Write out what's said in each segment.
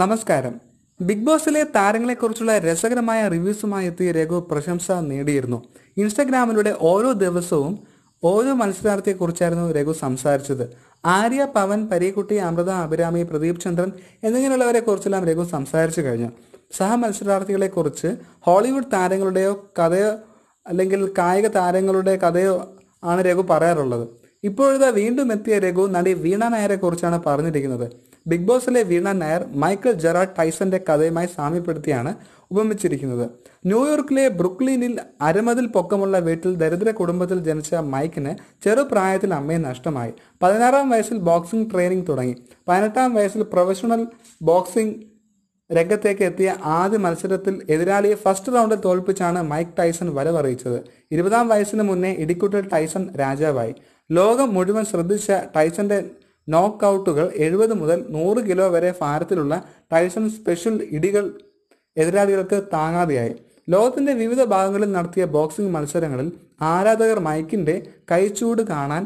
നമസ്കാരം ബിഗ് ബോസിലെ താരങ്ങളെക്കുറിച്ചുള്ള രസകരമായ റിവ്യൂസുമായി എത്തി രഘു പ്രശംസ നേടിയിരുന്നു ഇൻസ്റ്റഗ്രാമിലൂടെ ഓരോ ദിവസവും ഓരോ മത്സരാർത്ഥിയെക്കുറിച്ചായിരുന്നു രഘു സംസാരിച്ചത് ആര്യ പവൻ പരീക്കുട്ടി അമൃത അഭിരാമി പ്രദീപ് ചന്ദ്രൻ എന്നിങ്ങനെയുള്ളവരെ കുറിച്ചെല്ലാം രഘു സംസാരിച്ചു കഴിഞ്ഞു സഹ കുറിച്ച് ഹോളിവുഡ് താരങ്ങളുടെയോ കഥയോ അല്ലെങ്കിൽ കായിക താരങ്ങളുടെ കഥയോ ആണ് രഘു പറയാറുള്ളത് ഇപ്പോഴത്തെ വീണ്ടും എത്തിയ രഘു നടി വീണ നായരെ കുറിച്ചാണ് പറഞ്ഞിരിക്കുന്നത് ബിഗ് ബോസിലെ വീണ നായർ മൈക്കിൾ ജെറാഡ് ടൈസന്റെ കഥയുമായി സാമ്യപ്പെടുത്തിയാണ് ഉപമിച്ചിരിക്കുന്നത് ന്യൂയോർക്കിലെ ബ്രുക്ലിനിൽ അരമതിൽ പൊക്കമുള്ള വീട്ടിൽ ദരിദ്ര കുടുംബത്തിൽ ജനിച്ച മൈക്കിന് ചെറുപ്രായത്തിൽ അമ്മയെ നഷ്ടമായി പതിനാറാം വയസ്സിൽ ബോക്സിംഗ് ട്രെയിനിങ് തുടങ്ങി പതിനെട്ടാം വയസ്സിൽ പ്രൊഫഷണൽ ബോക്സിംഗ് രംഗത്തേക്ക് എത്തിയ ആദ്യ മത്സരത്തിൽ എതിരാളിയെ ഫസ്റ്റ് റൗണ്ടിൽ തോൽപ്പിച്ചാണ് മൈക്ക് ടൈസൺ വരവറിയിച്ചത് ഇരുപതാം വയസ്സിന് മുന്നേ ഇടിക്കുട്ടിൽ ടൈസൺ രാജാവായി ലോകം മുഴുവൻ ശ്രദ്ധിച്ച ടൈസന്റെ ഔട്ടുകൾ എഴുപത് മുതൽ നൂറ് കിലോ വരെ ഭാരത്തിലുള്ള ടൈസൺ സ്പെഷ്യൽ ഇടികൾ എതിരാളികൾക്ക് താങ്ങാതെയായി ലോകത്തിന്റെ വിവിധ ഭാഗങ്ങളിൽ നടത്തിയ ബോക്സിംഗ് മത്സരങ്ങളിൽ ആരാധകർ മൈക്കിന്റെ കൈച്ചൂട് കാണാൻ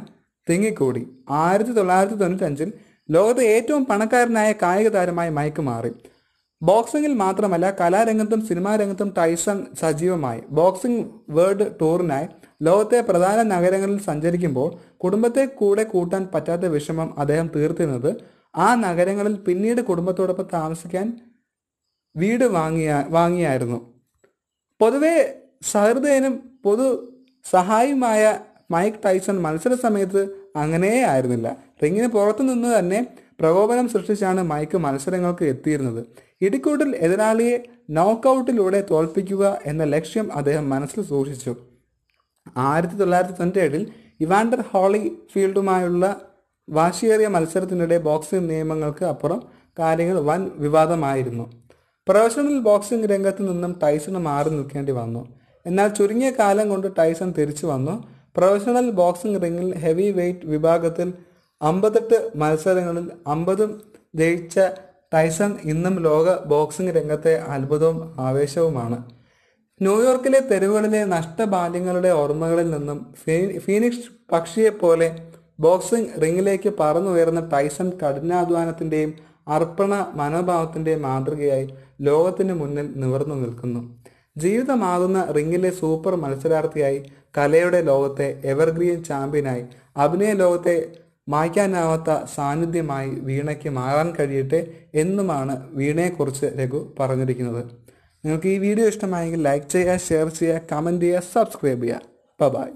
തിങ്ങിക്കൂടി ആയിരത്തി തൊള്ളായിരത്തി തൊണ്ണൂറ്റഞ്ചിൽ ലോകത്തെ ഏറ്റവും പണക്കാരനായ കായിക താരമായി മൈക്ക് മാറി ബോക്സിംഗിൽ മാത്രമല്ല കലാരംഗത്തും സിനിമാ രംഗത്തും ടൈസൺ സജീവമായി ബോക്സിംഗ് വേൾഡ് ടൂറിനായി ലോകത്തെ പ്രധാന നഗരങ്ങളിൽ സഞ്ചരിക്കുമ്പോൾ കുടുംബത്തെ കൂടെ കൂട്ടാൻ പറ്റാത്ത വിഷമം അദ്ദേഹം തീർത്തിരുന്നത് ആ നഗരങ്ങളിൽ പിന്നീട് കുടുംബത്തോടൊപ്പം താമസിക്കാൻ വീട് വാങ്ങിയ വാങ്ങിയായിരുന്നു പൊതുവെ സഹൃദയനും പൊതു സഹായിയുമായ മൈക്ക് ടൈസൺ മത്സര സമയത്ത് അങ്ങനെ ആയിരുന്നില്ല റിങ്ങിന് പുറത്തു നിന്ന് തന്നെ പ്രകോപനം സൃഷ്ടിച്ചാണ് മൈക്ക് മത്സരങ്ങൾക്ക് എത്തിയിരുന്നത് ഇടിക്കൂട്ടിൽ എതിരാളിയെ നോക്കൌട്ടിലൂടെ തോൽപ്പിക്കുക എന്ന ലക്ഷ്യം അദ്ദേഹം മനസ്സിൽ സൂക്ഷിച്ചു ആയിരത്തി തൊള്ളായിരത്തി തൊണ്ണൂറ്റേഴിൽ ഇവാൻഡർ ഹോളി ഫീൽഡുമായുള്ള വാശിയേറിയ മത്സരത്തിനിടെ ബോക്സിംഗ് നിയമങ്ങൾക്ക് അപ്പുറം കാര്യങ്ങൾ വൻ വിവാദമായിരുന്നു പ്രൊഫഷണൽ ബോക്സിംഗ് രംഗത്ത് നിന്നും ടൈസണ് മാറി നിൽക്കേണ്ടി വന്നു എന്നാൽ ചുരുങ്ങിയ കാലം കൊണ്ട് ടൈസൺ തിരിച്ചു വന്നു പ്രൊഫഷണൽ ബോക്സിംഗ് റിംഗിൽ ഹെവി വെയ്റ്റ് വിഭാഗത്തിൽ അമ്പത്തെട്ട് മത്സരങ്ങളിൽ അമ്പതും ജയിച്ച ടൈസൺ ഇന്നും ലോക ബോക്സിംഗ് രംഗത്തെ അത്ഭുതവും ആവേശവുമാണ് ന്യൂയോർക്കിലെ തെരുവുകളിലെ നഷ്ടബാല്യങ്ങളുടെ ഓർമ്മകളിൽ നിന്നും ഫീനിക്സ് പക്ഷിയെപ്പോലെ ബോക്സിംഗ് റിങ്ങിലേക്ക് പറന്നുയർന്ന ടൈസൺ കഠിനാധ്വാനത്തിൻ്റെയും അർപ്പണ മനോഭാവത്തിൻ്റെയും മാതൃകയായി ലോകത്തിന് മുന്നിൽ നിവർന്നു നിൽക്കുന്നു ജീവിതമാകുന്ന റിങ്ങിലെ സൂപ്പർ മത്സരാർത്ഥിയായി കലയുടെ ലോകത്തെ എവർഗ്രീൻ ചാമ്പ്യനായി അഭിനയ ലോകത്തെ മായ്ക്കാനാവാത്ത സാന്നിധ്യമായി വീണയ്ക്ക് മാറാൻ കഴിയട്ടെ എന്നുമാണ് വീണയെക്കുറിച്ച് രഘു പറഞ്ഞിരിക്കുന്നത് നിങ്ങൾക്ക് ഈ വീഡിയോ ഇഷ്ടമായെങ്കിൽ ലൈക്ക് ചെയ്യുക ഷെയർ ചെയ്യുക കമൻറ്റ് ചെയ്യുക സബ്സ്ക്രൈബ് ചെയ്യുക ബൈ